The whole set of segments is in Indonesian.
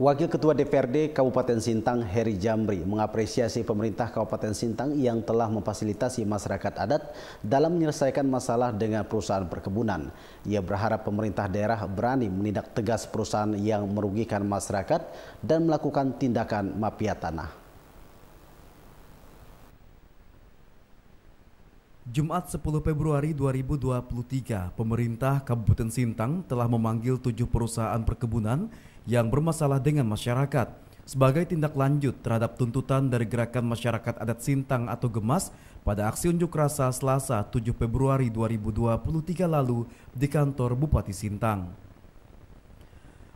Wakil Ketua DPRD Kabupaten Sintang Heri Jamri mengapresiasi pemerintah Kabupaten Sintang yang telah memfasilitasi masyarakat adat dalam menyelesaikan masalah dengan perusahaan perkebunan. Ia berharap pemerintah daerah berani menindak tegas perusahaan yang merugikan masyarakat dan melakukan tindakan mafia tanah. Jumat 10 Februari 2023, pemerintah Kabupaten Sintang telah memanggil tujuh perusahaan perkebunan yang bermasalah dengan masyarakat sebagai tindak lanjut terhadap tuntutan dari Gerakan Masyarakat Adat Sintang atau GEMAS pada aksi unjuk rasa Selasa 7 Februari 2023 lalu di kantor Bupati Sintang.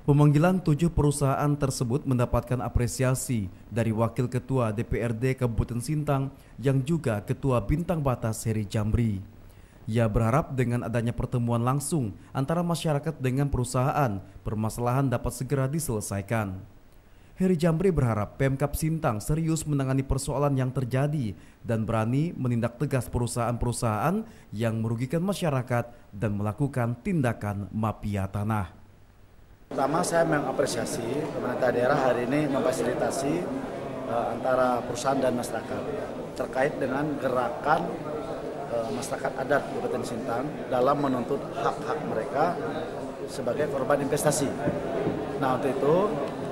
Pemanggilan tujuh perusahaan tersebut mendapatkan apresiasi dari Wakil Ketua DPRD Kabupaten Sintang yang juga Ketua Bintang Batas Heri Jamri. Ia berharap dengan adanya pertemuan langsung antara masyarakat dengan perusahaan, permasalahan dapat segera diselesaikan. Heri Jamri berharap Pemkap Sintang serius menangani persoalan yang terjadi dan berani menindak tegas perusahaan-perusahaan yang merugikan masyarakat dan melakukan tindakan mafia tanah. Pertama saya mengapresiasi pemerintah daerah hari ini memfasilitasi eh, antara perusahaan dan masyarakat terkait dengan gerakan Eh, masyarakat adat Kabupaten Sintang dalam menuntut hak-hak mereka sebagai korban investasi. Nah untuk itu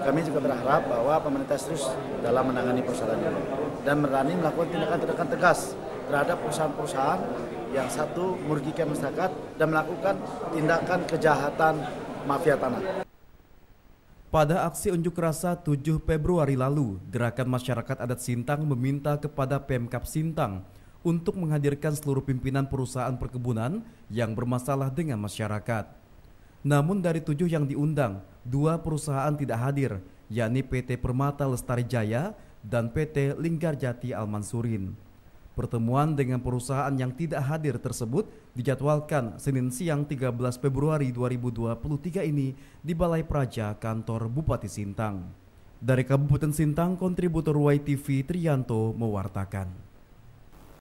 kami juga berharap bahwa pemerintah terus dalam menangani persoalan ini dan berani melakukan tindakan-tindakan tegas terhadap perusahaan-perusahaan yang satu merugikan masyarakat dan melakukan tindakan kejahatan mafia tanah. Pada aksi unjuk rasa 7 Februari lalu, Gerakan Masyarakat Adat Sintang meminta kepada Pemkap Sintang untuk menghadirkan seluruh pimpinan perusahaan perkebunan yang bermasalah dengan masyarakat. Namun dari tujuh yang diundang, dua perusahaan tidak hadir, yakni PT Permata Lestari Jaya dan PT Jati Almansurin. Pertemuan dengan perusahaan yang tidak hadir tersebut dijadwalkan Senin siang 13 Februari 2023 ini di Balai Praja, kantor Bupati Sintang. Dari Kabupaten Sintang, kontributor YTV Trianto mewartakan.